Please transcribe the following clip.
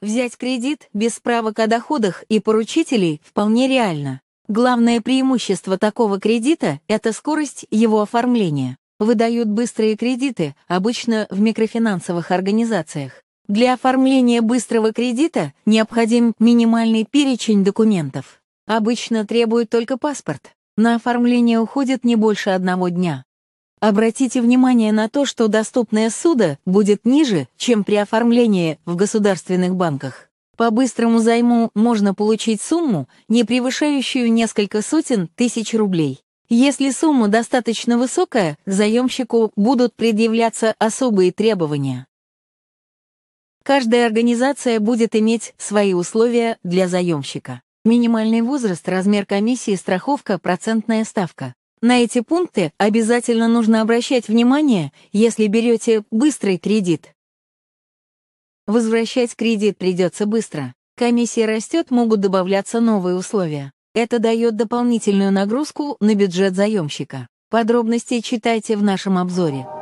Взять кредит без справок о доходах и поручителей вполне реально. Главное преимущество такого кредита – это скорость его оформления. Выдают быстрые кредиты, обычно в микрофинансовых организациях. Для оформления быстрого кредита необходим минимальный перечень документов. Обычно требуют только паспорт. На оформление уходит не больше одного дня. Обратите внимание на то, что доступная суда будет ниже, чем при оформлении в государственных банках. По быстрому займу можно получить сумму, не превышающую несколько сотен тысяч рублей. Если сумма достаточно высокая, заемщику будут предъявляться особые требования. Каждая организация будет иметь свои условия для заемщика. Минимальный возраст, размер комиссии, страховка, процентная ставка. На эти пункты обязательно нужно обращать внимание, если берете быстрый кредит. Возвращать кредит придется быстро. Комиссия растет, могут добавляться новые условия. Это дает дополнительную нагрузку на бюджет заемщика. Подробности читайте в нашем обзоре.